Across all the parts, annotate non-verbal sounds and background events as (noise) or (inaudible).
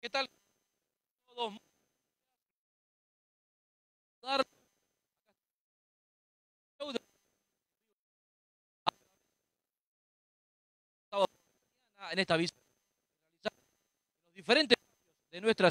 ¿Qué tal? Todos. En esta vista los diferentes de nuestra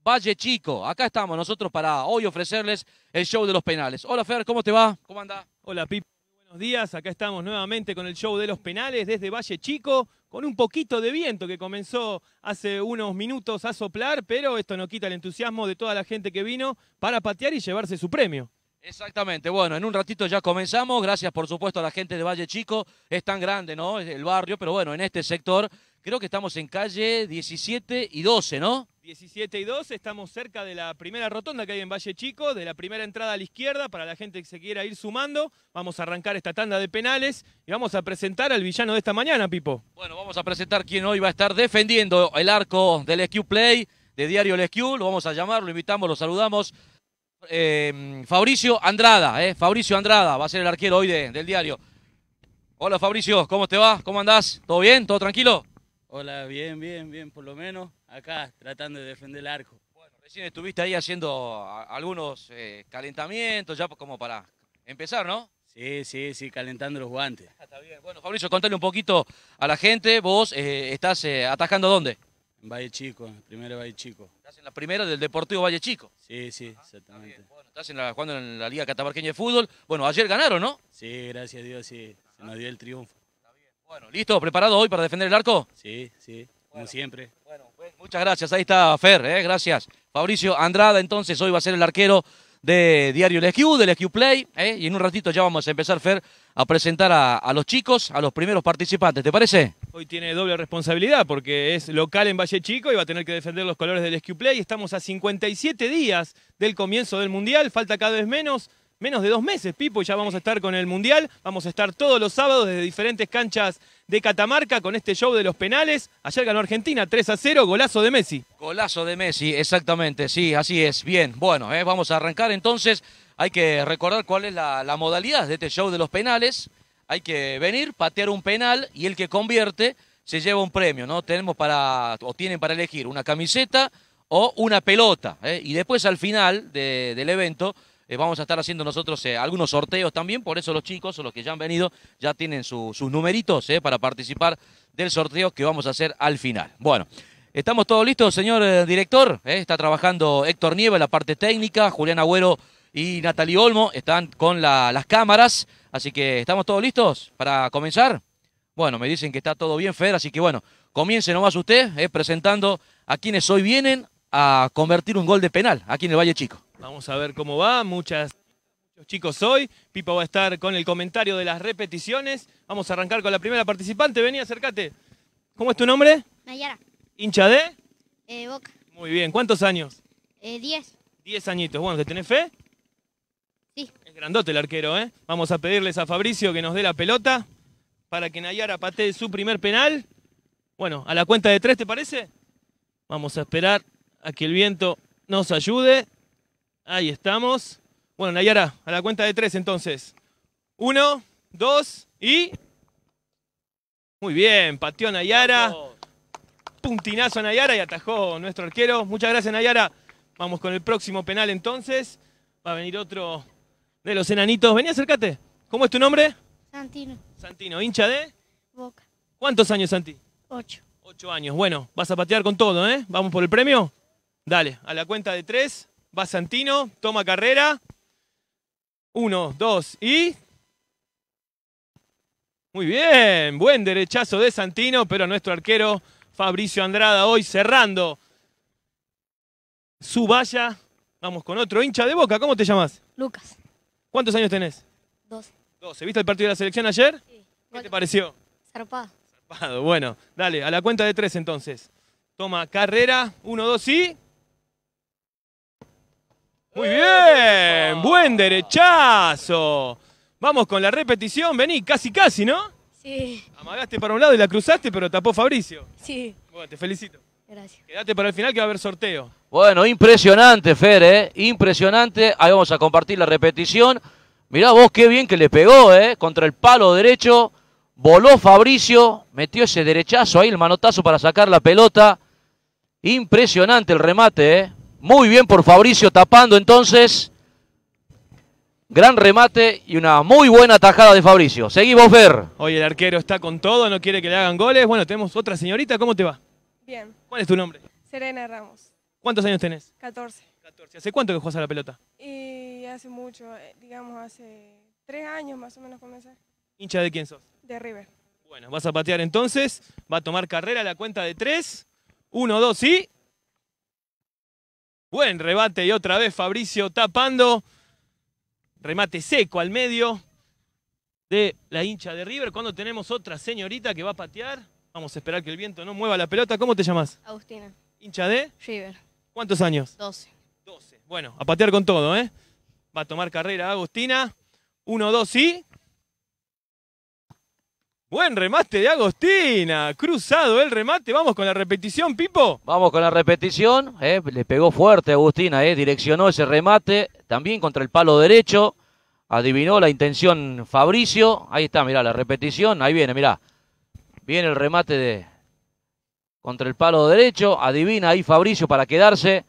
Valle Chico. Acá estamos nosotros para hoy ofrecerles el show de los penales. Hola Fer, ¿cómo te va? ¿Cómo anda? Hola Pip, buenos días. Acá estamos nuevamente con el show de los penales desde Valle Chico, con un poquito de viento que comenzó hace unos minutos a soplar, pero esto no quita el entusiasmo de toda la gente que vino para patear y llevarse su premio. Exactamente, bueno, en un ratito ya comenzamos, gracias por supuesto a la gente de Valle Chico, es tan grande, ¿no? el barrio, pero bueno, en este sector creo que estamos en calle 17 y 12, ¿no? 17 y 2, estamos cerca de la primera rotonda que hay en Valle Chico, de la primera entrada a la izquierda, para la gente que se quiera ir sumando. Vamos a arrancar esta tanda de penales y vamos a presentar al villano de esta mañana, Pipo. Bueno, vamos a presentar quién hoy va a estar defendiendo el arco del SQ Play, de Diario LSQ, lo vamos a llamar, lo invitamos, lo saludamos. Em, Fabricio Andrada, eh, Fabricio Andrada va a ser el arquero hoy del diario. Hola Fabricio, ¿cómo te va? ¿Cómo andás? ¿Todo bien? ¿Todo tranquilo? Hola, bien, bien, bien, por lo menos acá tratando de defender el arco. Bueno, recién estuviste ahí haciendo algunos eh, calentamientos, ya como para empezar, ¿no? Sí, sí, sí, calentando los guantes. Ah, está bien. Bueno, Fabricio, contale un poquito a la gente. Vos eh, estás eh, atacando dónde? En Valle Chico, en el primer Valle Chico. Estás en la primera del Deportivo Valle Chico. Sí, sí, exactamente. bueno, estás en la, jugando en la Liga Catamarqueña de Fútbol. Bueno, ayer ganaron, ¿no? Sí, gracias a Dios, sí. Se nos dio el triunfo. Está bien. Bueno, ¿listo? ¿Preparado hoy para defender el arco? Sí, sí, como siempre. Bueno, pues, muchas gracias, ahí está Fer, ¿eh? gracias. Fabricio Andrada, entonces, hoy va a ser el arquero de Diario LSQ, del SQ Play, ¿eh? y en un ratito ya vamos a empezar, Fer, a presentar a, los chicos, a los primeros participantes, ¿te parece? Hoy tiene doble responsabilidad porque es local en Valle Chico y va a tener que defender los colores del SQ Play. Estamos a 57 días del comienzo del Mundial, falta cada vez menos menos de dos meses, Pipo, y ya vamos a estar con el Mundial. Vamos a estar todos los sábados desde diferentes canchas de Catamarca con este show de los penales. Ayer ganó Argentina 3 a 0, golazo de Messi. Golazo de Messi, exactamente, sí, así es. Bien, bueno, eh, vamos a arrancar entonces. Hay que recordar cuál es la, modalidad de este show de los penales. Hay que venir, patear un penal y el que convierte se lleva un premio, ¿no? Tenemos para, o tienen para elegir una camiseta o una pelota. ¿eh? Y después al final del evento eh, vamos a estar haciendo nosotros eh, algunos sorteos también, por eso los chicos o los que ya han venido ya tienen sus numeritos eh, para participar del sorteo que vamos a hacer al final. Bueno, estamos todos listos, señor director. está trabajando Héctor Nieva en la parte técnica, Julián Agüero y Natalie Olmo están con las cámaras, así que estamos todos listos para comenzar. Bueno, me dicen que está todo bien, Fer, así que bueno, comience nomás usted presentando a quienes hoy vienen a convertir un gol de penal aquí en el Valle Chico. Vamos a ver cómo va. Muchas, muchos chicos hoy. Pipa va a estar con el comentario de las repeticiones. Vamos a arrancar con la primera participante. Vení, acércate. ¿Cómo es tu nombre? Nayara. ¿Hincha de? Eh, Boca. Muy bien. ¿Cuántos años? Eh, diez. Diez añitos. Bueno, ¿te tenés fe? Sí. Es grandote el arquero, ¿eh? Vamos a pedirles a Fabricio que nos dé la pelota para que Nayara patee su primer penal. Bueno, a la cuenta de tres, ¿te parece? Vamos a esperar a que el viento nos ayude. Ahí estamos. Bueno, Nayara, a la cuenta de tres entonces. Uno, dos y... Muy bien, pateó Nayara. Puntinazo a Nayara y atajó nuestro arquero. Muchas gracias Nayara. Vamos con el próximo penal entonces. Va a venir otro de los enanitos. Vení, acércate. ¿Cómo es tu nombre? Santino. Santino, hincha de... Boca. ¿Cuántos años, Santi? Ocho. Ocho años. Bueno, vas a patear con todo, ¿eh? ¿Vamos por el premio? Dale, a la cuenta de tres. Va Santino, toma carrera. Uno, dos y... Muy bien, buen derechazo de Santino, pero nuestro arquero Fabricio Andrada hoy cerrando su valla. Vamos con otro hincha de boca. ¿Cómo te llamas? Lucas. ¿Cuántos años tenés? dos ¿se ¿Viste el partido de la selección ayer? Sí. ¿Qué te pareció? Zarpado. Zarpado. Bueno, dale, a la cuenta de tres entonces. Toma carrera, uno, dos y... Muy bien, buen derechazo. Vamos con la repetición, vení, casi casi, ¿no? Sí. Amagaste para un lado y la cruzaste, pero tapó Fabricio. Sí. Bueno, te felicito. Gracias. Quédate para el final que va a haber sorteo. Bueno, impresionante, Fer, ¿eh? Impresionante. Ahí vamos a compartir la repetición. Mirá vos qué bien que le pegó, ¿eh? Contra el palo derecho. Voló Fabricio, metió ese derechazo ahí, el manotazo para sacar la pelota. Impresionante el remate, ¿eh? Muy bien por Fabricio tapando entonces. Gran remate y una muy buena tajada de Fabricio. Seguimos ver. Oye, el arquero está con todo, no quiere que le hagan goles. Bueno, tenemos otra señorita, ¿cómo te va? Bien. ¿Cuál es tu nombre? Serena Ramos. ¿Cuántos años tenés? 14. 14. ¿Hace cuánto que juegas a la pelota? Y hace mucho, eh, digamos hace tres años más o menos comencé. ¿Hincha de quién sos? De River. Bueno, vas a patear entonces, va a tomar carrera la cuenta de tres. Uno, dos y... Buen rebate y otra vez Fabricio tapando. Remate seco al medio de la hincha de River. Cuando tenemos otra señorita que va a patear, vamos a esperar que el viento no mueva la pelota. ¿Cómo te llamas? Agustina. ¿Hincha de? River. ¿Cuántos años? 12. 12. Bueno, a patear con todo, ¿eh? Va a tomar carrera Agustina. Uno, dos, y... Buen remate de Agostina, cruzado el remate. Vamos con la repetición, Pipo. Vamos con la repetición. Eh. le pegó fuerte a Agustina, eh, direccionó ese remate también contra el palo derecho. Adivinó la intención Fabricio. Ahí está, mirá, la repetición. Ahí viene, mirá. Viene el remate de contra el palo derecho. Adivina ahí Fabricio para quedarse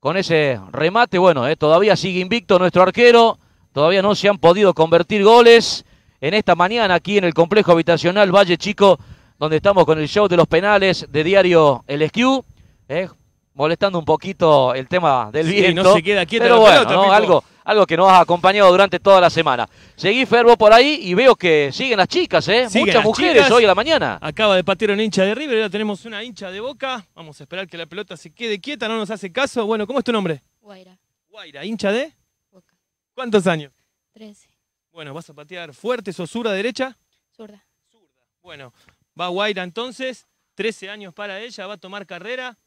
con ese remate. Bueno, eh, todavía sigue invicto nuestro arquero. Todavía no se han podido convertir goles en esta mañana aquí en el complejo habitacional Valle Chico, donde estamos con el show de los penales de diario El Esquew, eh, molestando un poquito el tema del sí, viento. no se queda quieto pero bueno, algo, algo que nos ha acompañado durante toda la semana. Seguí Fervo por ahí y veo que siguen las chicas, eh. Muchas mujeres hoy a la mañana. Acaba de patear una hincha de River, ahora tenemos una hincha de Boca. Vamos a esperar que la pelota se quede quieta, no nos hace caso. Bueno, ¿cómo es tu nombre? Guaira. Guaira, hincha de Boca. ¿Cuántos años? Trece. Bueno, vas a patear fuerte, zurda derecha? Zurda. Zurda. Bueno, va Guaira entonces, 13 años para ella, va a tomar carrera.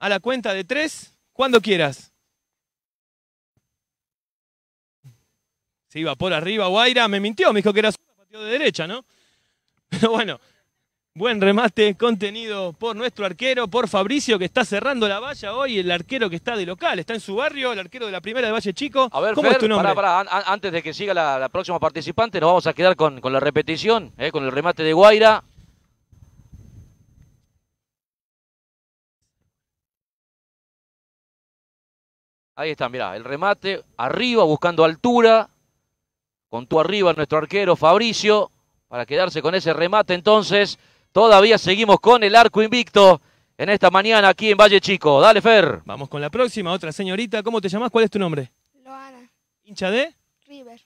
A la cuenta de tres, cuando quieras. Se iba por arriba Guaira, me mintió, me dijo que era zurda, pateó de derecha, ¿no? (laughs) Pero bueno. Buen remate contenido por nuestro arquero, por Fabricio, que está cerrando la valla hoy, el arquero que está de local, está en su barrio, el arquero de la primera de Valle Chico. A ver, ¿cómo es antes de que siga la, próxima participante, nos vamos a quedar con, la repetición, eh, con el remate de Guaira. Ahí está, mirá, el remate, arriba, buscando altura, con tu arriba nuestro arquero Fabricio, para quedarse con ese remate entonces. Todavía seguimos con el arco invicto en esta mañana aquí en Valle Chico. Dale, Fer. Vamos con la próxima, otra señorita. ¿Cómo te llamas? ¿Cuál es tu nombre? Loana. ¿Hincha de? River.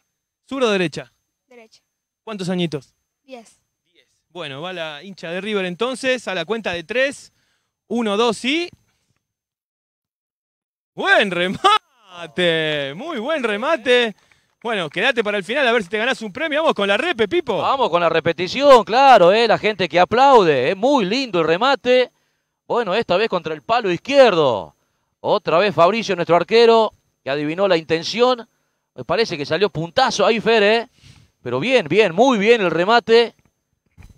¿Sur o derecha? Derecha. ¿Cuántos añitos? Diez. Diez. Bueno, va la hincha de River entonces a la cuenta de tres. Uno, dos y... ¡Buen remate! Muy buen remate bueno, quédate para el final a ver si te ganás un premio. Vamos con la repe, Pipo. Vamos con la repetición, claro, eh, la gente que aplaude. Es eh, muy lindo el remate. Bueno, esta vez contra el palo izquierdo. Otra vez Fabricio, nuestro arquero, que adivinó la intención. Me parece que salió puntazo ahí, Fer, eh. Pero bien, bien, muy bien el remate.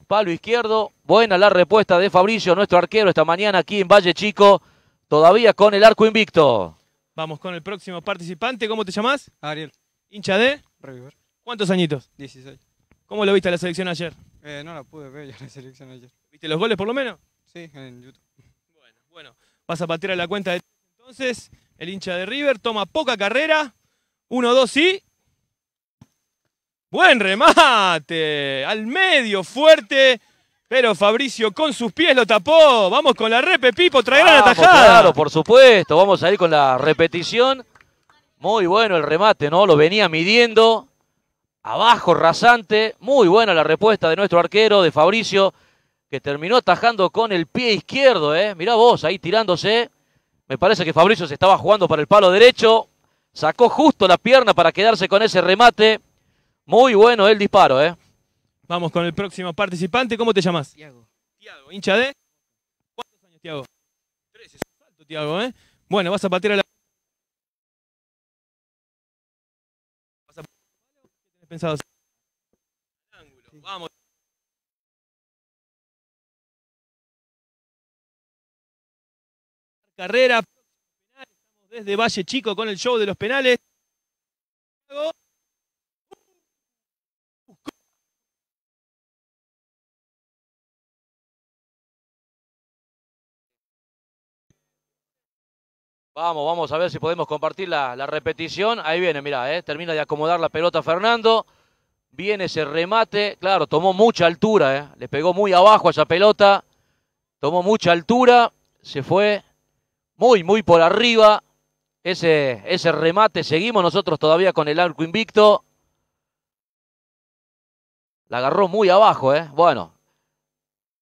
Palo izquierdo. Buena la respuesta de Fabricio, nuestro arquero, esta mañana aquí en Valle Chico. Todavía con el arco invicto. Vamos con el próximo participante. ¿Cómo te llamas? Ariel. ¿Hincha de? River. ¿Cuántos añitos? 16. ¿Cómo lo viste la selección ayer? Eh, no la pude ver la selección ayer. ¿Viste los goles por lo menos? Sí, en YouTube. Bueno, bueno. Vas a patear a la cuenta de... Entonces, el hincha de River toma poca carrera. 1, 2 y... Buen remate. Al medio, fuerte. Pero Fabricio con sus pies lo tapó. Vamos con la repepipo. Pipo, traerá la Claro, por supuesto. Vamos a ir con la repetición. Muy bueno el remate, ¿no? Lo venía midiendo. Abajo, rasante. Muy buena la respuesta de nuestro arquero, de Fabricio, que terminó atajando con el pie izquierdo, ¿eh? Mirá vos, ahí tirándose. Me parece que Fabricio se estaba jugando para el palo derecho. Sacó justo la pierna para quedarse con ese remate. Muy bueno el disparo, ¿eh? Vamos con el próximo participante. ¿Cómo te llamas? Tiago. Tiago, hincha de. ¿Cuántos años, Tiago? Trece, Tiago, ¿eh? Bueno, vas a patear a la. pensado Vamos. Carrera. Estamos desde Valle Chico con el show de los penales. Vamos, vamos a ver si podemos compartir la, repetición. Ahí viene, mira, eh, termina de acomodar la pelota Fernando. Viene ese remate. Claro, tomó mucha altura, eh. le pegó muy abajo a esa pelota. Tomó mucha altura, se fue muy, muy por arriba. Ese, ese remate, seguimos nosotros todavía con el arco invicto. La agarró muy abajo, ¿eh? Bueno,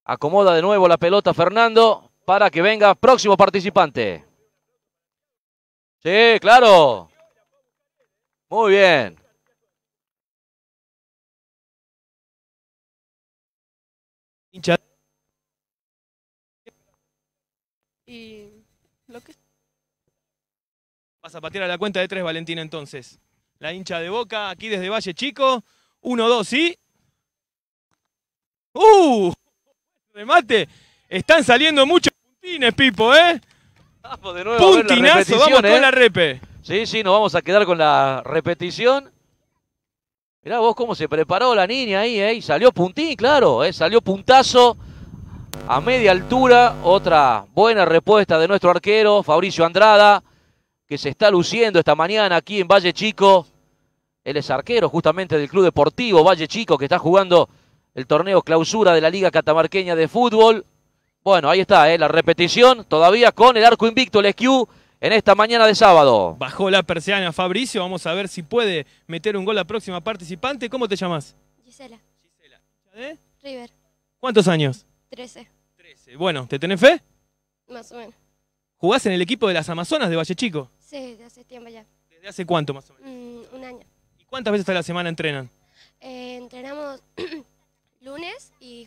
acomoda de nuevo la pelota Fernando para que venga próximo participante. Sí, claro. Muy bien. Hincha. Y lo que... Vas a patear a la cuenta de tres, Valentina, entonces. La hincha de Boca, aquí desde Valle Chico. Uno, dos, ¿sí? ¡Uh! Remate. Están saliendo muchos puntines, Pipo, ¿eh? Puntinazo, vamos con ¿eh? la repe. Sí, sí, nos vamos a quedar con la repetición. Mirá vos cómo se preparó la niña ahí, ¿eh? salió puntín, claro, ¿eh? Salió puntazo a media altura. Otra buena respuesta de nuestro arquero, Fabricio Andrada, que se está luciendo esta mañana aquí en Valle Chico. Él es arquero justamente del Club Deportivo Valle Chico, que está jugando el torneo clausura de la Liga Catamarqueña de Fútbol. Bueno, ahí está, ¿eh? la repetición todavía con el arco invicto, el SQ en esta mañana de sábado. Bajó la persiana Fabricio, vamos a ver si puede meter un gol la próxima participante. ¿Cómo te llamas? Gisela. Eh? River. ¿Cuántos años? Trece. Trece. Bueno, ¿te tenés fe? Más o menos. ¿Jugás en el equipo de las Amazonas de Valle Chico? Sí, desde hace tiempo ya. ¿Desde hace cuánto más o menos? Mm, un año. ¿Y cuántas veces a la semana entrenan? Eh, entrenamos (clears throat) lunes y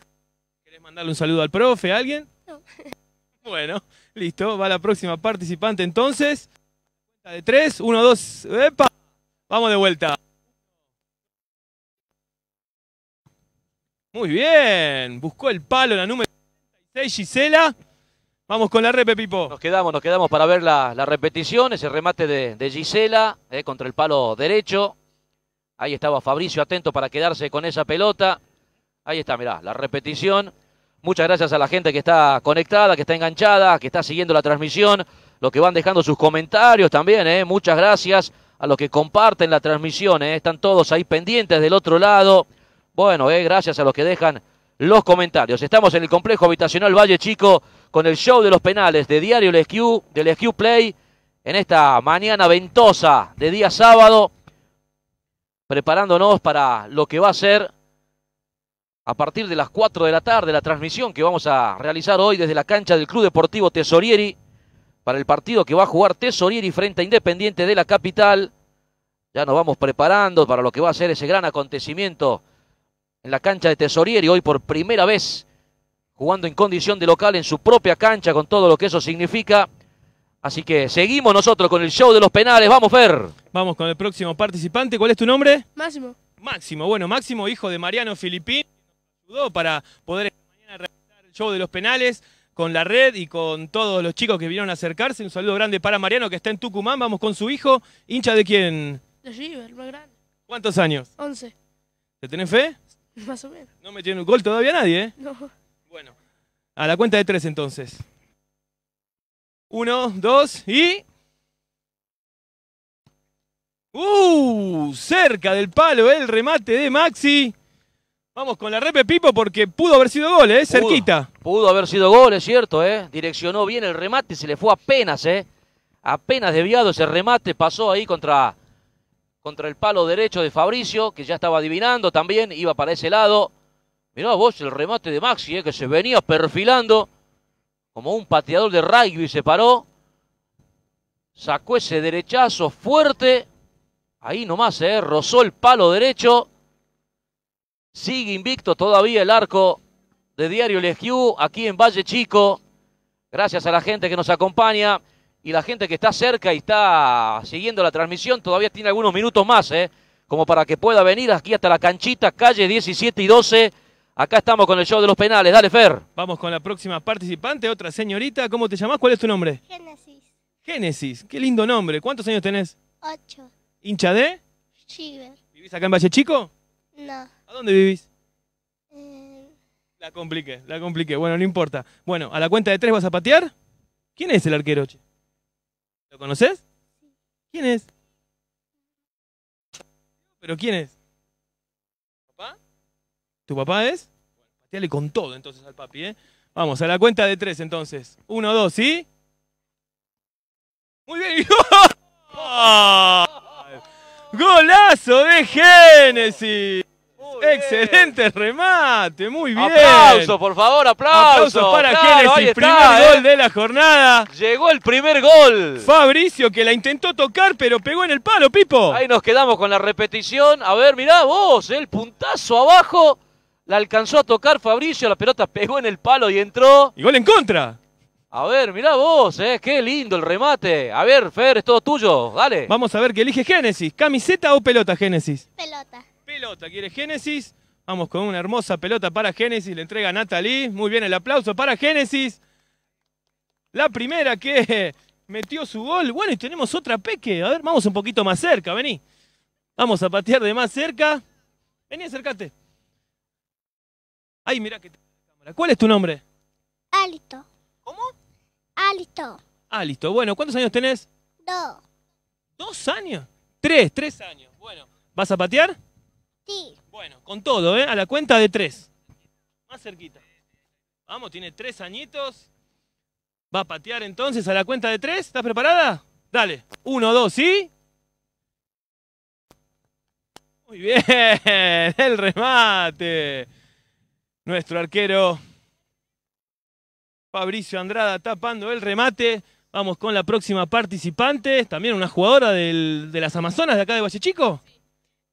¿Mandarle un saludo al profe, a alguien? (laughs) Bueno, listo. Va la próxima participante entonces. De tres, uno, dos. Vamos de vuelta. Muy bien. Buscó el palo la número 36, Gisela. Vamos con la repe, Pipo. Nos quedamos, nos quedamos para ver la, repetición. Ese remate de, Gisela eh, contra el palo derecho. Ahí estaba Fabricio atento para quedarse con esa pelota. Ahí está, mirá, la repetición. Muchas gracias a la gente que está conectada, que está enganchada, que está siguiendo la transmisión, los que van dejando sus comentarios también, ¿eh? muchas gracias a los que comparten la transmisión, ¿eh? están todos ahí pendientes del otro lado. Bueno, ¿eh? gracias a los que dejan los comentarios. Estamos en el complejo habitacional Valle Chico con el show de los penales de Diario Lesquiu, del SQ Play, en esta mañana ventosa de día sábado, preparándonos para lo que va a ser a partir de las 4 de la tarde la transmisión que vamos a realizar hoy desde la cancha del Club Deportivo Tesorieri para el partido que va a jugar Tesorieri frente a Independiente de la capital. Ya nos vamos preparando para lo que va a ser ese gran acontecimiento en la cancha de Tesorieri hoy por primera vez jugando en condición de local en su propia cancha con todo lo que eso significa. Así que seguimos nosotros con el show de los penales. Vamos, Fer. Vamos con el próximo participante. ¿Cuál es tu nombre? Máximo. Máximo, bueno, Máximo, hijo de Mariano Filipín para poder esta mañana realizar el show de los penales con la red y con todos los chicos que vinieron a acercarse. Un saludo grande para Mariano que está en Tucumán. Vamos con su hijo. ¿Hincha de quién? De River, más grande. ¿Cuántos años? Once. ¿Te tenés fe? Más o menos. No metieron un gol todavía nadie, ¿eh? No. Bueno, a la cuenta de tres entonces. Uno, dos y... ¡Uh! Cerca del palo el remate de Maxi. Vamos con la repe Pipo porque pudo haber sido gol, ¿eh? Cerquita. Pudo, haber sido gol, es cierto, ¿eh? Direccionó bien el remate, se le fue apenas, ¿eh? Apenas desviado ese remate, pasó ahí contra, contra el palo derecho de Fabricio, que ya estaba adivinando también, iba para ese lado. Mirá vos el remate de Maxi, ¿eh? que se venía perfilando como un pateador de y se paró. Sacó ese derechazo fuerte. Ahí nomás, ¿eh? Rozó el palo derecho Sigue invicto todavía el arco de Diario Legiú aquí en Valle Chico. Gracias a la gente que nos acompaña y la gente que está cerca y está siguiendo la transmisión. Todavía tiene algunos minutos más, ¿eh? como para que pueda venir aquí hasta la canchita, calle 17 y 12. Acá estamos con el show de los penales. Dale, Fer. Vamos con la próxima participante, otra señorita. ¿Cómo te llamas? ¿Cuál es tu nombre? Génesis. Génesis, qué lindo nombre. ¿Cuántos años tenés? Ocho. ¿Hincha de? ¿Vivís acá en Valle Chico? No. ¿A dónde vivís? Eh. La compliqué, la compliqué. Bueno, no importa. Bueno, a la cuenta de tres vas a patear. ¿Quién es el arqueroche? ¿Lo conoces? ¿Quién es? ¿Pero quién es? ¿Papá? ¿Tu papá es? Bueno, pateale con todo entonces al papi, ¿eh? Vamos, a la cuenta de tres entonces. Uno, dos, ¿sí? Muy bien. (laughs) (laughs) ¡Golazo de Génesis! Excelente remate, muy bien. Aplauso, por favor, aplauso. Aplausos para Génesis, el primer ¿eh? gol de la jornada. Llegó el primer gol. Fabricio que la intentó tocar, pero pegó en el palo, Pipo. Ahí nos quedamos con la repetición. A ver, mirá vos, el puntazo abajo. La alcanzó a tocar Fabricio, la pelota pegó en el palo y entró. Y gol en contra. A ver, mirá vos, eh, qué lindo el remate. A ver, Fer, es todo tuyo, dale. Vamos a ver qué elige Génesis. ¿Camiseta o pelota, Génesis? Pelota pelota quiere Génesis. Vamos con una hermosa pelota para Génesis. Le entrega Natalie. Muy bien el aplauso para Génesis. La primera que (laughs) metió su gol. Bueno, y tenemos otra peque. A ver, vamos un poquito más cerca. Vení. Vamos a patear de más cerca. Vení, acércate. Ay, mira que cámara. ¿Cuál es tu nombre? Alito. ¿Cómo? Alito. Alito. Bueno, ¿cuántos años tenés? Dos. ¿Dos años? Tres, tres años. Bueno, ¿vas a patear? Bueno, con todo, ¿eh? A la cuenta de tres. Más cerquita. Vamos, tiene tres añitos. Va a patear entonces a la cuenta de tres. ¿Estás preparada? Dale. Uno, dos, ¿sí? Muy bien. (laughs) El remate. Nuestro arquero Fabricio Andrada tapando el remate. Vamos con la próxima participante. También una jugadora de las Amazonas de acá de Valle Chico.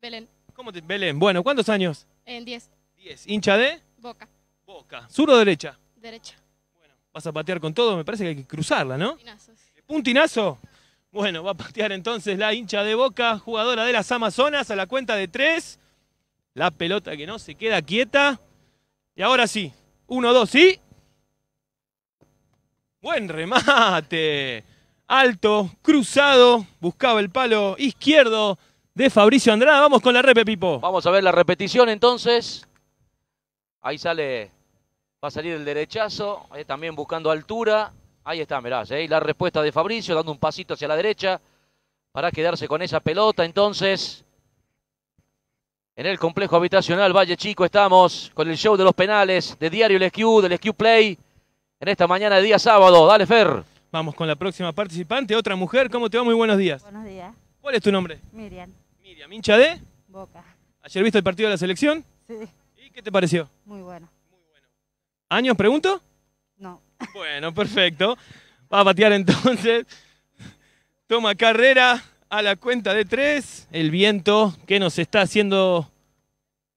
Belén. ¿Cómo te, Belén? Bueno, ¿cuántos años? En 10. 10. ¿Hincha de? Boca. Boca. ¿Sur o derecha? Derecha. Bueno, vas a patear con todo, me parece que hay que cruzarla, ¿no? Puntinazo. ¿Puntinazo? Bueno, va a patear entonces la hincha de Boca, jugadora de las Amazonas, a la cuenta de 3. La pelota que no se queda quieta. Y ahora sí, 1, 2 y... Buen remate. Alto, cruzado, buscaba el palo izquierdo de Fabricio Andrada. Vamos con la repepipo. Vamos a ver la repetición entonces. Ahí sale, va a salir el derechazo, también buscando altura. Ahí está, mirá, ¿eh? la respuesta de Fabricio, dando un pasito hacia la derecha para quedarse con esa pelota. Entonces, en el complejo habitacional Valle Chico estamos con el show de los penales de Diario LQ, del SQ Play, en esta mañana de día sábado. Dale, Fer. Vamos con la próxima participante, otra mujer. ¿Cómo te va? Muy buenos días. Buenos días. ¿Cuál es tu nombre? Miriam. Miriam, hincha de Boca. ¿Ayer viste el partido de la selección? Sí. ¿Y qué te pareció? Muy bueno. Muy bueno. ¿Años, pregunto? No. Bueno, perfecto. Va a patear entonces. Toma carrera a la cuenta de tres. El viento que nos está haciendo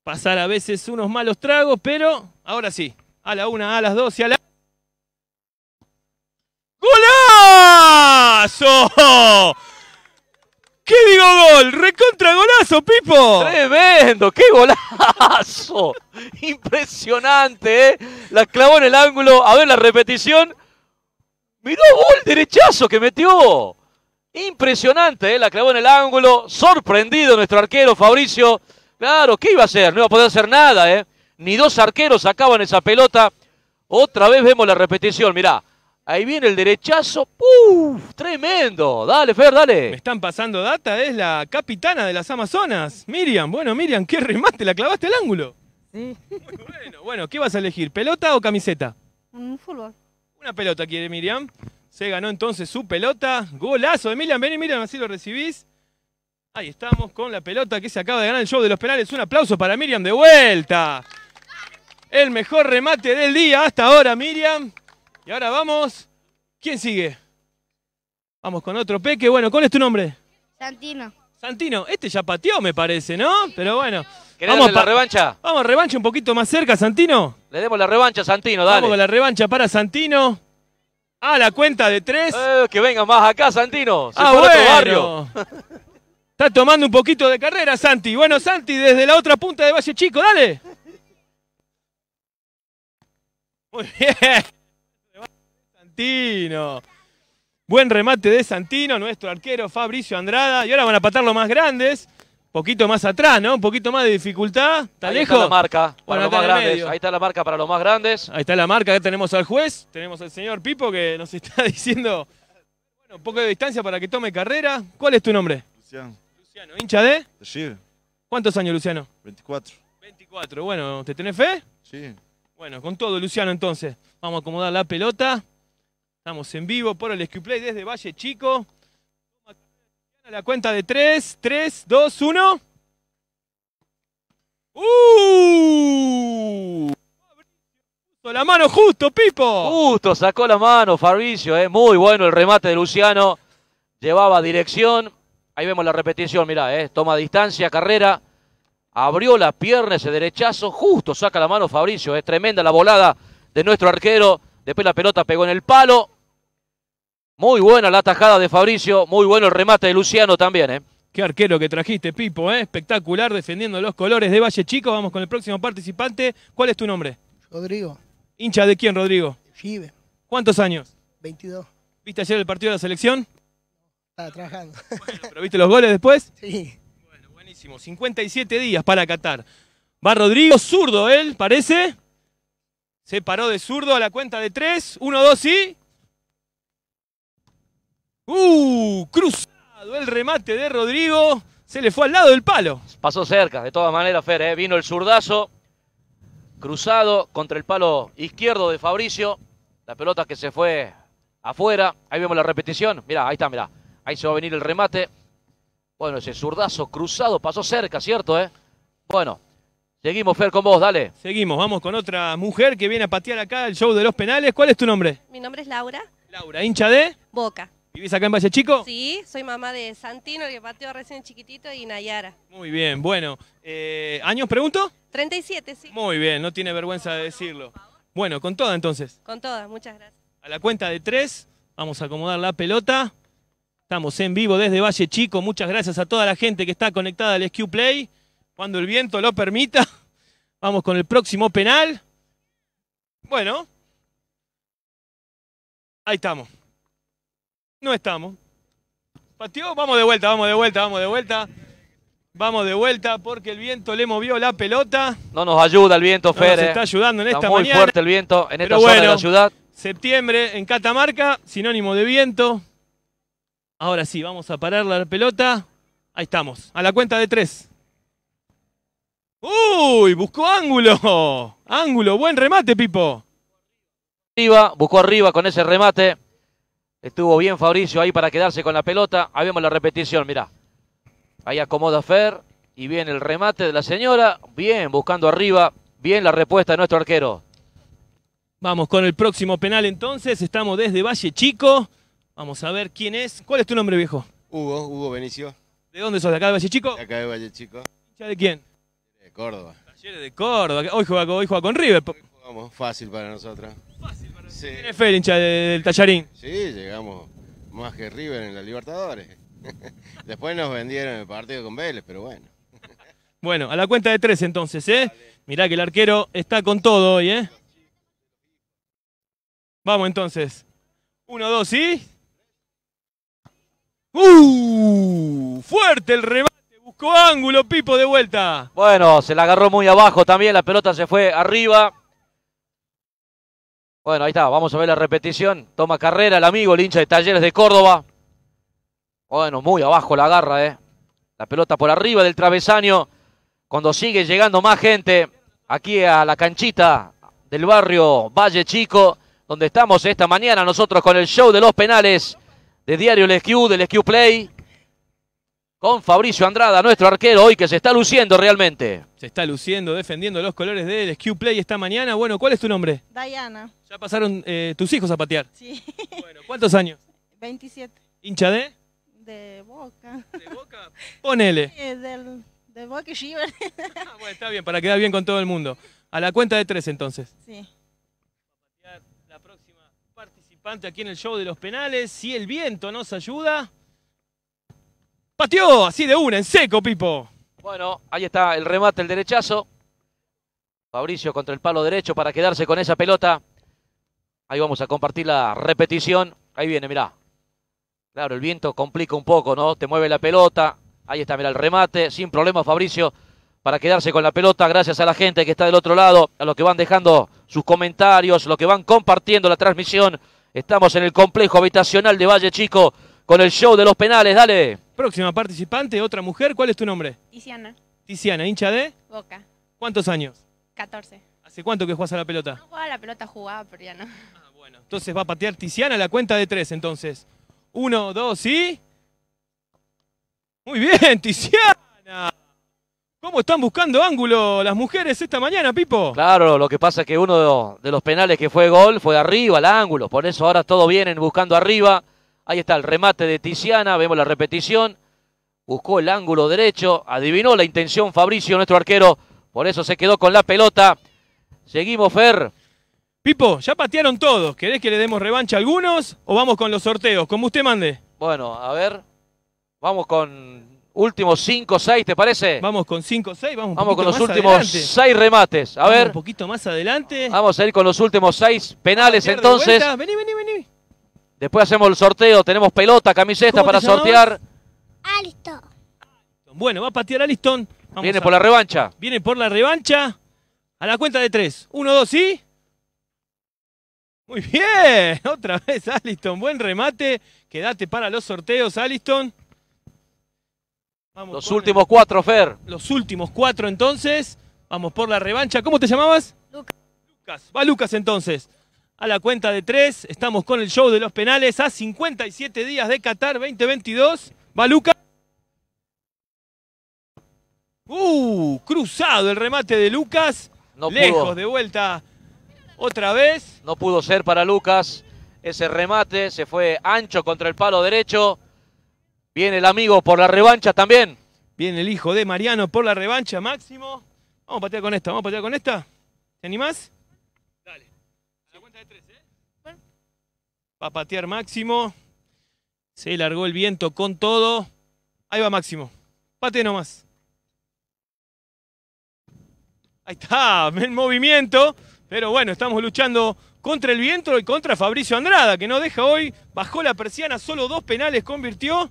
pasar a veces unos malos tragos, pero ahora sí. A la una, a las dos y a la... ¡Golazo! El ¡Recontra golazo, Pipo! ¡Tremendo! ¡Qué golazo! (laughs) Impresionante, ¿eh? La clavó en el ángulo. A ver la repetición. Miró gol derechazo que metió. Impresionante, ¿eh? La clavó en el ángulo. Sorprendido nuestro arquero Fabricio. Claro, ¿qué iba a hacer? No iba a poder hacer nada, ¿eh? Ni dos arqueros sacaban esa pelota. Otra vez vemos la repetición, mirá. Ahí viene el derechazo. ¡Puf! ¡Tremendo! Dale, Fer, dale. Me están pasando data. Es la capitana de las Amazonas. Miriam, bueno, Miriam, qué remate. La clavaste al ángulo. Sí. bueno, bueno, ¿qué vas a elegir? ¿Pelota o camiseta? Un fútbol. Una pelota quiere Miriam. Se ganó entonces su pelota. Golazo de Miriam. Vení, Miriam, así lo recibís. Ahí estamos con la pelota que se acaba de ganar el show de los penales. Un aplauso para Miriam de vuelta. El mejor remate del día hasta ahora, Miriam. Y ahora vamos. ¿Quién sigue? Vamos con otro peque. Bueno, ¿cuál es tu nombre? Santino. Santino, este ya pateó, me parece, ¿no? Pero bueno. vamos la revancha? Vamos, revancha un poquito más cerca, Santino. Le demos la revancha, Santino, dale. Vamos con la revancha para Santino. A la cuenta de tres. Eh, que venga más acá, Santino. ah, bueno. barrio. (laughs) (laughs) Está tomando un poquito de carrera, Santi. Bueno, Santi, desde la otra punta de Valle Chico, dale. Muy bien. Santino. Buen remate de Santino, nuestro arquero Fabricio Andrada. Y ahora van a patar los más grandes. Poquito más atrás, ¿no? Un poquito más de dificultad. ¿Está lejos? la marca Ahí está la marca para los más grandes. Ahí está la marca. Acá tenemos al juez. Tenemos al señor Pipo que nos (laughs) está diciendo bueno, un poco de distancia para que tome carrera. ¿Cuál es tu nombre? Luciano. Luciano, hincha de? Sí. ¿Cuántos años, Luciano? 24. 24. Bueno, ¿te tenés fe? Sí. Bueno, con todo, Luciano, entonces. Vamos a acomodar la pelota. Estamos en vivo por el Play desde Valle Chico. la cuenta de 3, 3, 2, 1. ¡Uh! La mano justo, Pipo. Justo, sacó la mano Fabricio. Eh. Muy bueno el remate de Luciano. Llevaba dirección. Ahí vemos la repetición, mirá, eh. toma distancia, carrera. Abrió la pierna ese derechazo. Justo saca la mano Fabricio. Es eh. tremenda la volada de nuestro arquero. Después la pelota pegó en el palo. Muy buena la tajada de Fabricio, muy bueno el remate de Luciano también, ¿eh? Qué arquero que trajiste, Pipo, ¿eh? espectacular defendiendo los colores de Valle Chico. Vamos con el próximo participante. ¿Cuál es tu nombre? Rodrigo. ¿Hincha de quién, Rodrigo? Chive. ¿Cuántos años? 22. ¿Viste ayer el partido de la selección? Estaba trabajando. (laughs) ¿Pero viste los goles después? (laughs) Sí. Bueno, buenísimo. 57 días para Qatar. Va Rodrigo, zurdo él, parece. Se paró de zurdo a la cuenta de 3, 1, 2 y... ¡Uh! Cruzado el remate de Rodrigo. Se le fue al lado del palo. Pasó cerca, de todas maneras, Fer. ¿eh? Vino el zurdazo. Cruzado contra el palo izquierdo de Fabricio. La pelota que se fue afuera. Ahí vemos la repetición. Mirá, ahí está, mirá. Ahí se va a venir el remate. Bueno, ese zurdazo cruzado pasó cerca, ¿cierto? Eh? Bueno, seguimos, Fer, con vos, dale. Seguimos, vamos con otra mujer que viene a patear acá el show de los penales. ¿Cuál es tu nombre? Mi nombre es Laura. Laura, hincha de... Boca. ¿Vivís acá en Valle Chico? Sí, soy mamá de Santino, que pateó recién chiquitito, y Nayara. Muy bien, bueno. Eh, ¿Años pregunto? 37, sí. Muy bien, no tiene vergüenza de decirlo. Bueno, con toda entonces. Con todas, muchas gracias. A la cuenta de tres, vamos a acomodar la pelota. Estamos en vivo desde Valle Chico. Muchas gracias a toda la gente que está conectada al SQ Play. Cuando el viento lo permita, (laughs) vamos con el próximo penal. Bueno, ahí estamos. No estamos. Pateó, vamos de vuelta, vamos de vuelta, vamos de vuelta. Vamos de vuelta porque el viento le movió la pelota. No nos ayuda el viento, Fer. nos está ayudando en está muy fuerte el viento en esta zona de la ciudad. Septiembre en Catamarca, sinónimo de viento. Ahora sí, vamos a parar la pelota. Ahí estamos, a la cuenta de tres. ¡Uy! Buscó ángulo. Ángulo, buen remate, Pipo. Arriba, buscó arriba con ese remate. Estuvo bien Fabricio ahí para quedarse con la pelota. Habíamos la repetición, mirá. Ahí acomoda Fer. Y bien el remate de la señora. Bien, buscando arriba. Bien la respuesta de nuestro arquero. Vamos con el próximo penal entonces. Estamos desde Valle Chico. Vamos a ver quién es. ¿Cuál es tu nombre, viejo? Hugo, Hugo Benicio. ¿De dónde sos? ¿De acá de Valle Chico? De acá de Valle Chico. de quién? De Córdoba. de Córdoba. Hoy juega, hoy juega con River. jugamos fácil para nosotros. Fácil. Sí. Tiene fe del Tallarín. Sí, llegamos más que River en la Libertadores. (laughs) Después nos vendieron el partido con Vélez, pero bueno. (laughs) Bueno, a la cuenta de tres entonces, ¿eh? Mirá que el arquero está con todo hoy, ¿eh? Vamos entonces. Uno, dos sí. ¡Uh! Fuerte el remate. Buscó ángulo, Pipo de vuelta. Bueno, se la agarró muy abajo también. La pelota se fue arriba. Bueno, ahí está, vamos a ver la repetición. Toma carrera el amigo, el hincha de Talleres de Córdoba. Bueno, muy abajo la garra, ¿eh? La pelota por arriba del travesaño. Cuando sigue llegando más gente aquí a la canchita del barrio Valle Chico, donde estamos esta mañana nosotros con el show de los penales de Diario Lesquiu, del Lesquiu Play con Fabricio Andrada, nuestro arquero hoy que se está luciendo realmente. Se está luciendo, defendiendo los colores del Skew play esta mañana. Bueno, ¿cuál es tu nombre? Diana. ¿Ya pasaron eh, tus hijos a patear? Sí. Bueno, ¿cuántos años? 27. (laughs) ¿Hincha de? De Boca. ¿De Boca? Ponele. (laughs) Sí, del, de Boca River. (laughs) Ah, bueno, está bien, para quedar bien con todo el mundo. A la cuenta de tres entonces. Sí. La próxima participante aquí en el show de los penales, si el viento nos ayuda... Patió así de una, en seco, Pipo. Bueno, ahí está el remate, el derechazo. Fabricio contra el palo derecho para quedarse con esa pelota. Ahí vamos a compartir la repetición. Ahí viene, mirá. Claro, el viento complica un poco, ¿no? Te mueve la pelota. Ahí está, mirá, el remate. Sin problema, Fabricio, para quedarse con la pelota. Gracias a la gente que está del otro lado, a los que van dejando sus comentarios, los que van compartiendo la transmisión. Estamos en el complejo habitacional de Valle Chico con el show de los penales. Dale. Próxima participante, otra mujer. ¿Cuál es tu nombre? Tiziana. Tiziana, hincha de Boca. ¿Cuántos años? 14. ¿Hace cuánto que juegas a la pelota? No jugaba a la pelota, jugaba, pero ya no. Ah, bueno. Entonces va a patear Tiziana la cuenta de tres, entonces. Uno, dos y... Muy bien, (laughs) Tiziana. ¿Cómo están buscando ángulo las mujeres esta mañana, Pipo? Claro, lo que pasa es que uno de los penales que fue gol fue arriba, al ángulo. Por eso ahora todos vienen buscando arriba. Ahí está el remate de Tiziana, vemos la repetición. Buscó el ángulo derecho, adivinó la intención Fabricio, nuestro arquero. Por eso se quedó con la pelota. Seguimos, Fer. Pipo, ya patearon todos. ¿Querés que le demos revancha a algunos o vamos con los sorteos? Como usted mande. Bueno, a ver. Vamos con últimos 5 6, ¿te parece? Vamos con 5 6, vamos, vamos con los últimos 6 remates. A ver. Un poquito más adelante. Vamos a ir con los últimos 6 penales entonces. Vení, vení, vení. Después hacemos el sorteo. Tenemos pelota, camiseta para sortear. Aliston. Bueno, va a patear Aliston. Viene por la revancha. Viene por la revancha. A la cuenta de tres. Uno, dos y... Muy bien, (laughs) otra vez Aliston, buen remate. Quédate para los sorteos, Aliston. los últimos cuatro, Fer. Los últimos cuatro entonces. Vamos por la revancha. ¿Cómo te llamabas? Lucas. Lucas. Va Lucas entonces. A la cuenta de tres, estamos con el show de los penales a 57 días de Qatar 2022. Baluca. Uh, cruzado el remate de Lucas. No Lejos de vuelta otra vez. No pudo ser para Lucas ese remate. Se fue ancho contra el palo derecho. Viene el amigo por la revancha también. Viene el hijo de Mariano por la revancha, Máximo. Vamos a patear con esta, vamos a patear con esta. ¿Te animás? Va a patear Máximo. Se largó el viento con todo. Ahí va Máximo. Pate nomás. Ahí está, En movimiento. Pero bueno, estamos luchando contra el viento y contra Fabricio Andrada, que no deja hoy. Bajó la persiana, solo dos penales convirtió.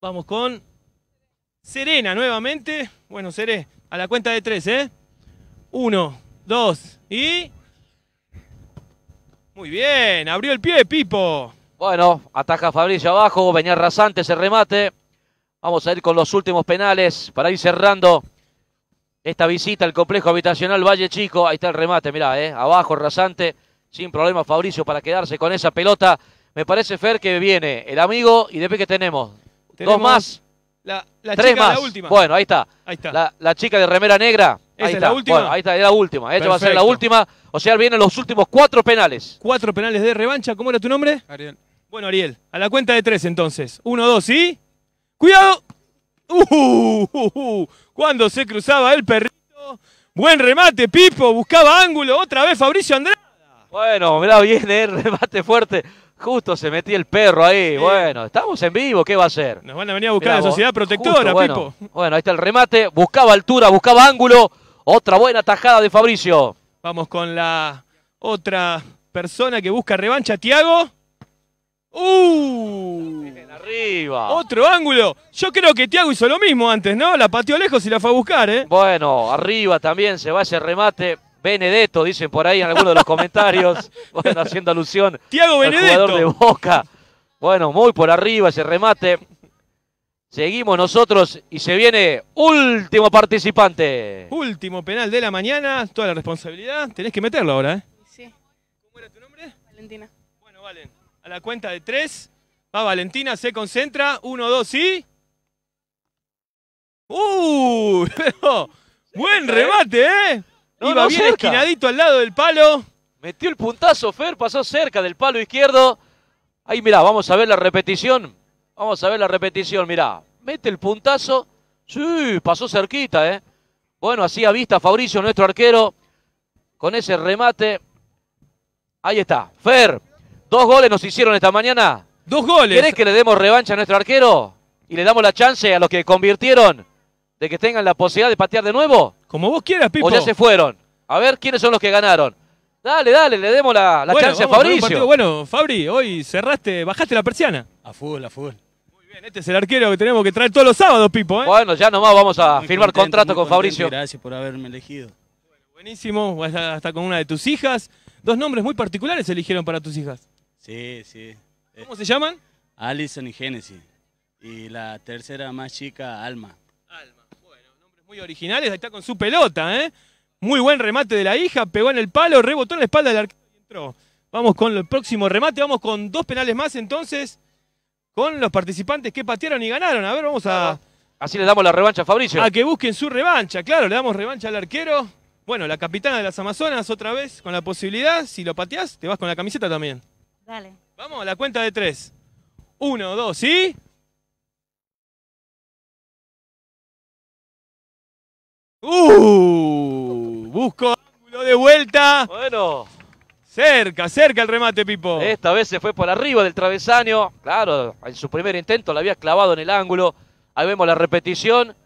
Vamos con Serena nuevamente. Bueno, Seré, a la cuenta de tres, ¿eh? Uno, dos y... Muy bien, abrió el pie Pipo. Bueno, ataca Fabricio abajo, venía rasante ese remate. Vamos a ir con los últimos penales para ir cerrando esta visita al complejo habitacional Valle Chico. Ahí está el remate, mirá, eh, abajo rasante, sin problema Fabricio para quedarse con esa pelota. Me parece, Fer, que viene el amigo y después que tenemos, dos más, la, tres más. última. Bueno, ahí está. Ahí está. La, la chica de remera negra, Ahí está. la última? ahí está, es la última. Esta va a ser la última. O sea, vienen los últimos cuatro penales. Cuatro penales de revancha. ¿Cómo era tu nombre? Ariel. Bueno, Ariel, a la cuenta de tres entonces. Uno, dos y... ¡Cuidado! Uh, Cuando se cruzaba el perrito. Buen remate, Pipo. Buscaba ángulo. Otra vez Fabricio Andrada. Bueno, mirá, viene el eh, (laughs) remate fuerte. Justo se metía el perro ahí. Bueno, estamos en vivo, ¿qué va a hacer? Nos van a venir a buscar la sociedad protectora, Pipo. Bueno, ahí está el remate. Buscaba altura, buscaba ángulo. Otra buena tajada de Fabricio. Vamos con la otra persona que busca revancha, Tiago. ¡Uh! Arriba. Otro ángulo. Yo creo que Tiago hizo lo mismo antes, ¿no? La pateó lejos y la fue a buscar, ¿eh? Bueno, arriba también se va ese remate. Benedetto, dicen por ahí en alguno de los comentarios. (laughs) bueno, haciendo alusión. Tiago Benedetto. jugador de Boca. Bueno, muy por arriba ese remate. Seguimos nosotros y se viene último participante. Último penal de la mañana, toda la responsabilidad. Tenés que meterlo ahora, ¿eh? Sí. ¿Cómo era tu nombre? Valentina. Bueno, Valen, a la cuenta de tres. Va Valentina, se concentra. Uno, dos y... ¡Uh! (laughs) buen remate, ¿eh? Iba bien esquinadito al lado del palo. Metió el puntazo Fer, pasó cerca del palo izquierdo. Ahí mirá, vamos a ver la repetición. Vamos a ver la repetición, mirá. Mete el puntazo. Sí, pasó cerquita, ¿eh? Bueno, así a vista Fabricio, nuestro arquero, con ese remate. Ahí está, Fer. Dos goles nos hicieron esta mañana. Dos goles. ¿Querés que le demos revancha a nuestro arquero? Y le damos la chance a los que convirtieron de que tengan la posibilidad de patear de nuevo. Como vos quieras, Pipo. O ya se fueron. A ver quiénes son los que ganaron. Dale, dale, le demos la, chance a Fabricio. bueno, Fabri, hoy cerraste, bajaste la persiana. A fútbol, a fútbol bien, este es el arquero que tenemos que traer todos los sábados, Pipo. ¿eh? Bueno, ya nomás vamos a firmar contrato con Fabricio. Gracias por haberme elegido. buenísimo, hasta, con una de tus hijas. Dos nombres muy particulares eligieron para tus hijas. Sí, sí. Eh, ¿Cómo se llaman? Allison y Genesis. Y la tercera más chica, Alma. Alma, bueno, nombres muy originales. Ahí está con su pelota, ¿eh? Muy buen remate de la hija, pegó en el palo, rebotó en la espalda del arquero y entró. Vamos con el próximo remate, vamos con dos penales más entonces con los participantes que patearon y ganaron. A ver, vamos a... Así le damos la revancha a Fabricio. A que busquen su revancha, claro, le damos revancha al arquero. Bueno, la capitana de las Amazonas otra vez con la posibilidad. Si lo pateás, te vas con la camiseta también. Dale. Vamos a la cuenta de tres. Uno, dos y... ¡Uh! Busco ángulo de vuelta. Bueno. Cerca, cerca el remate, Pipo. Esta vez se fue por arriba del travesaño. Claro, en su primer intento la había clavado en el ángulo. Ahí vemos la repetición.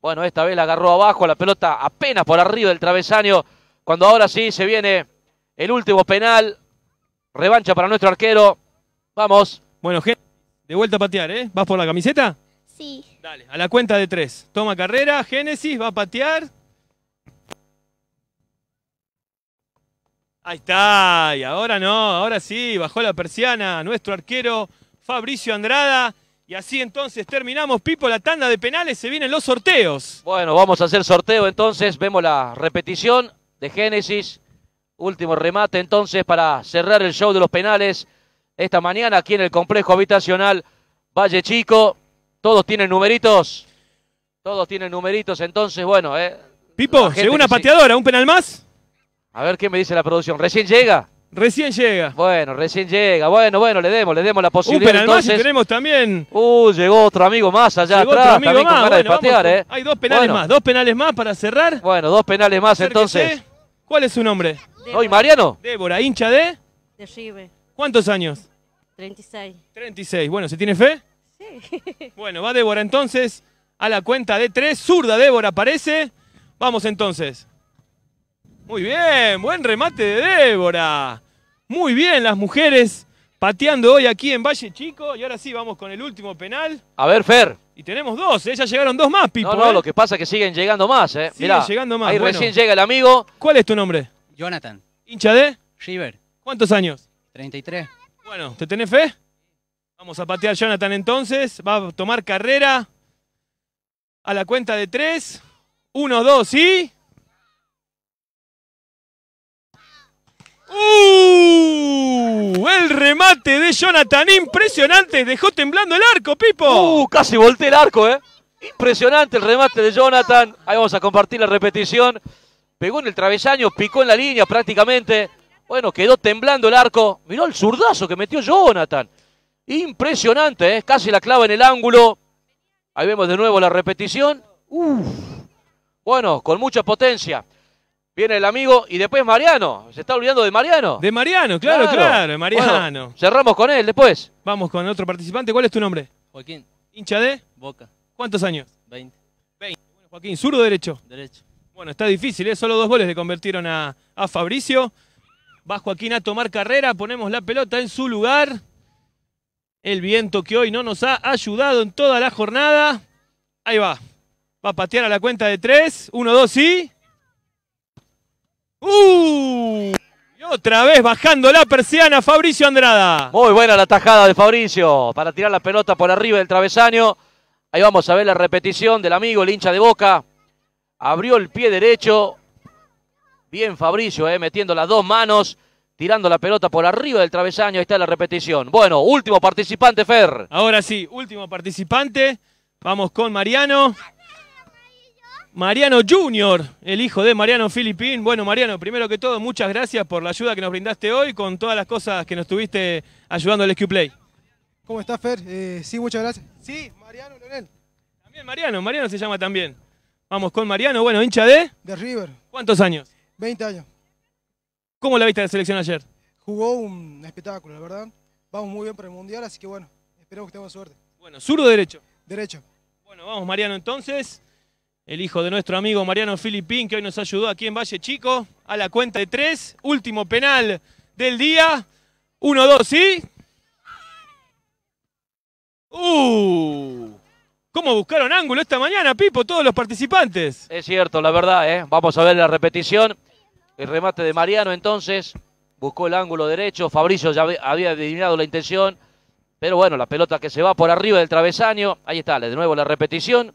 Bueno, esta vez la agarró abajo, la pelota apenas por arriba del travesaño. Cuando ahora sí se viene el último penal. Revancha para nuestro arquero. Vamos. Bueno, de vuelta a patear, ¿eh? ¿Vas por la camiseta? Sí. Dale, a la cuenta de tres. Toma carrera, Génesis, va a patear. Ahí está, y ahora no, ahora sí, bajó la persiana nuestro arquero Fabricio Andrada. Y así entonces terminamos, Pipo, la tanda de penales, se vienen los sorteos. Bueno, vamos a hacer sorteo entonces, vemos la repetición de Génesis. Último remate entonces para cerrar el show de los penales. Esta mañana aquí en el complejo habitacional Valle Chico. Todos tienen numeritos. Todos tienen numeritos, entonces bueno. Eh, Pipo, según una pateadora, ¿un penal más? A ver qué me dice la producción. ¿Recién llega? Recién llega. Bueno, recién llega. Bueno, bueno, le demos, le demos la uh, posibilidad. Un penal más y tenemos también. Uh, llegó otro amigo más allá llegó atrás, otro amigo más. con ¿eh? Hay dos penales más, dos penales más para cerrar. Bueno, dos penales más entonces. ¿Cuál es su nombre? Hoy Mariano. Débora, hincha de? De Rive. ¿Cuántos años? 36. 36. Bueno, ¿se tiene fe? Sí. (laughs) Bueno, va Débora entonces a la cuenta de tres. Zurda Débora aparece. Vamos entonces. Muy bien, buen remate de Débora. Muy bien las mujeres pateando hoy aquí en Valle Chico. Y ahora sí, vamos con el último penal. A ver, Fer. Y tenemos dos, ¿eh? ya llegaron dos más, Pipo. No, no, ¿eh? lo que pasa es que siguen llegando más. ¿eh? Siguen llegando más. Ahí recién llega el amigo. ¿Cuál es tu nombre? Jonathan. ¿Hincha de? River. ¿Cuántos años? 33. Bueno, ¿te tenés fe? Vamos a patear Jonathan entonces. Va a tomar carrera. A la cuenta de tres. Uno, dos y... ¡Uh! El remate de Jonathan, impresionante. Dejó temblando el arco, Pipo. ¡Uh! Casi volteé el arco, ¿eh? Impresionante el remate de Jonathan. Ahí vamos a compartir la repetición. Pegó en el travesaño, picó en la línea prácticamente. Bueno, quedó temblando el arco. Miró el zurdazo que metió Jonathan. Impresionante, ¿eh? Casi la clava en el ángulo. Ahí vemos de nuevo la repetición. Bueno, con mucha potencia. Viene el amigo y después Mariano. Se está olvidando de Mariano. De Mariano, claro, claro, de Mariano. cerramos con él después. Vamos con otro participante. ¿Cuál es tu nombre? Joaquín. ¿Hincha de? Boca. ¿Cuántos años? 20. 20. Bueno, Joaquín, ¿zurdo o derecho? Derecho. Bueno, está difícil, ¿eh? Solo dos goles le convirtieron a, a Fabricio. Va Joaquín a tomar carrera, ponemos la pelota en su lugar. El viento que hoy no nos ha ayudado en toda la jornada. Ahí va. Va a patear a la cuenta de tres. Uno, dos y... ¡Uh! Y otra vez bajando la persiana Fabricio Andrada. Muy buena la tajada de Fabricio para tirar la pelota por arriba del travesaño. Ahí vamos a ver la repetición del amigo, el hincha de Boca. Abrió el pie derecho. Bien Fabricio, eh, metiendo las dos manos tirando la pelota por arriba del travesaño. Ahí está la repetición. Bueno, último participante, Fer. Ahora sí, último participante. Vamos con Mariano. Mariano Junior, el hijo de Mariano Filipín. Bueno, Mariano, primero que todo, muchas gracias por la ayuda que nos brindaste hoy con todas las cosas que nos tuviste ayudando al SQ Play. ¿Cómo estás, Fer? Eh, sí, muchas gracias. Sí, Mariano Leonel. También Mariano, Mariano se llama también. Vamos con Mariano, bueno, hincha de... De River. ¿Cuántos años? 20 años. ¿Cómo la viste la selección ayer? Jugó un espectáculo, la verdad. Vamos muy bien para el Mundial, así que bueno, esperamos que tengamos suerte. Bueno, ¿sur o derecho? Derecho. Bueno, vamos Mariano entonces el hijo de nuestro amigo Mariano Filipín, que hoy nos ayudó aquí en Valle Chico, a la cuenta de tres, último penal del día, Uno, dos sí ¡Uh! ¿Cómo buscaron ángulo esta mañana, Pipo, todos los participantes? Es cierto, la verdad, ¿eh? vamos a ver la repetición. El remate de Mariano entonces, buscó el ángulo derecho, Fabricio ya había adivinado la intención, pero bueno, la pelota que se va por arriba del travesaño, ahí está, de nuevo la repetición.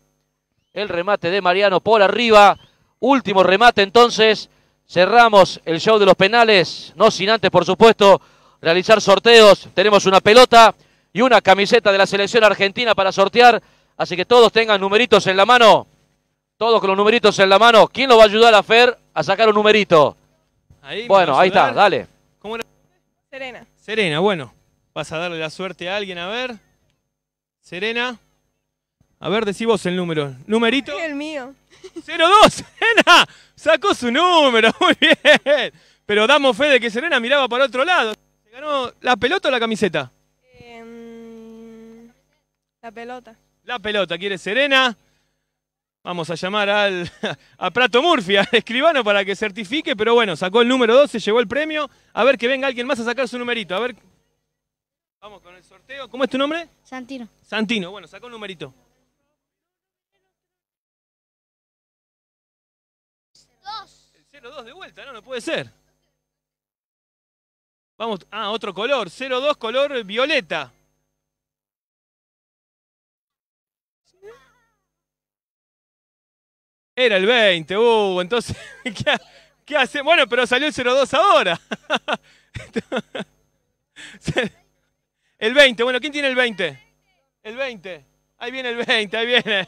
El remate de Mariano por arriba. Último remate entonces. Cerramos el show de los penales. No sin antes, por supuesto, realizar sorteos. Tenemos una pelota y una camiseta de la selección argentina para sortear. Así que todos tengan numeritos en la mano. Todos con los numeritos en la mano. ¿Quién lo va a ayudar a Fer a sacar un numerito? Ahí bueno, ahí está, dale. Serena. Serena, bueno. Vas a darle la suerte a alguien, a ver. Serena. A ver, decí vos el número. ¿Numerito? El mío. ¡02! ¡Serena! Sacó su número, (laughs) muy bien. Pero damos fe de que Serena miraba para otro lado. ¿Se ganó la pelota o la camiseta? Em, la pelota. La pelota, quiere Serena. Vamos a llamar al, (laughs) a Prato Murphy, al escribano, para que certifique. Pero bueno, sacó el número 12, llegó el premio. A ver que venga alguien más a sacar su numerito. A ver. Vamos con el sorteo. ¿Cómo es tu nombre? Santino. Santino, bueno, sacó un numerito. 0,2 de vuelta, no, no puede ser. Vamos, ah, otro color, 0,2 color violeta. Era el 20, uh, entonces, (laughs) ¿qué, hace? Bueno, pero salió el 0,2 ahora. (laughs) El 20, bueno, ¿quién tiene el 20? El 20. Ahí viene el 20, ahí viene.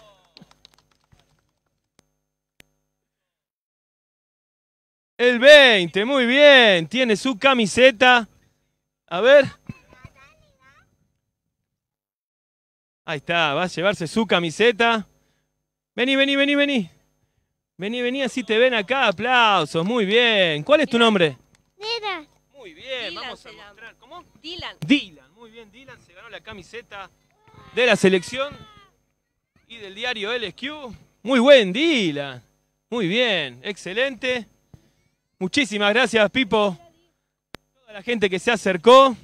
El 20, muy bien. Tiene su camiseta. A ver. Ahí está, va a llevarse su camiseta. Vení, vení, vení, vení. Vení, vení, así te ven acá. Aplausos, muy bien. ¿Cuál es tu nombre? Dylan. Muy bien, vamos a mostrar. ¿Cómo? Dylan. Dylan, muy bien. Dylan se ganó la camiseta de la selección y del diario LSQ. Muy buen, Dylan. Muy bien, excelente. Muchísimas gracias, Pipo. Toda la gente que se acercó.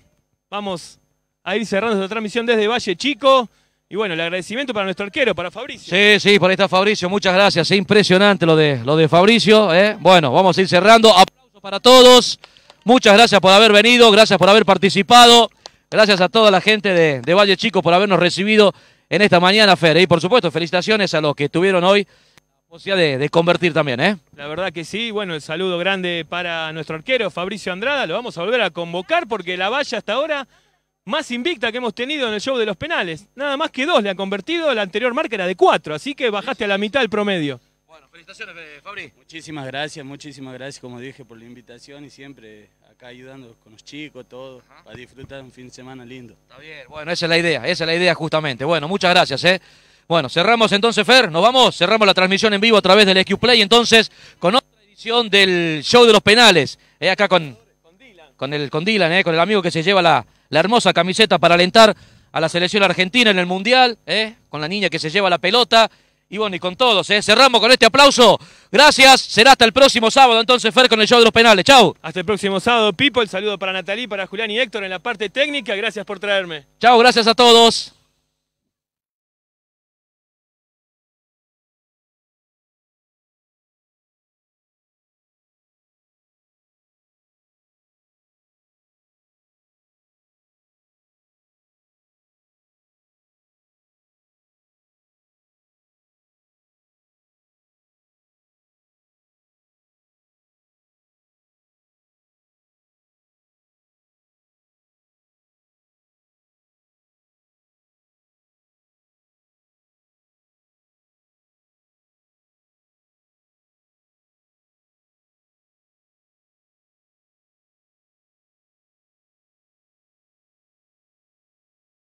Vamos a ir cerrando esta transmisión desde Valle Chico. Y bueno, el agradecimiento para nuestro arquero, para Fabricio. Sí, sí, por ahí está Fabricio, muchas gracias. Impresionante lo de, lo de Fabricio. ¿eh? Bueno, vamos a ir cerrando. Aplausos para todos. Muchas gracias por haber venido, gracias por haber participado. Gracias a toda la gente de, de Valle Chico por habernos recibido en esta mañana, Fer. Y por supuesto, felicitaciones a los que estuvieron hoy o de, de convertir también, ¿eh? La verdad que sí. Bueno, el saludo grande para nuestro arquero Fabricio Andrada. Lo vamos a volver a convocar porque la valla hasta ahora más invicta que hemos tenido en el show de los penales. Nada más que dos le han convertido, la anterior marca era de cuatro, así que bajaste a la mitad del promedio. Bueno, felicitaciones, eh, Fabri. Muchísimas gracias, muchísimas gracias, como dije, por la invitación y siempre acá ayudando con los chicos, todo, a disfrutar un fin de semana lindo. Está bien, bueno, esa es la idea, esa es la idea justamente. Bueno, muchas gracias, ¿eh? Bueno, cerramos entonces, Fer, nos vamos, cerramos la transmisión en vivo a través del SQ Play, entonces, con otra edición del show de los penales, eh, acá con, con el, con Dylan, eh, con el amigo que se lleva la, hermosa camiseta para alentar a la selección argentina en el Mundial, eh, con la niña que se lleva la pelota, y bueno, y con todos, eh. cerramos con este aplauso. Gracias, será hasta el próximo sábado entonces, Fer, con el show de los penales. Chau. Hasta el próximo sábado, Pipo. El saludo para Natalí, para Julián y Héctor en la parte técnica. Gracias por traerme. Chao. gracias a todos.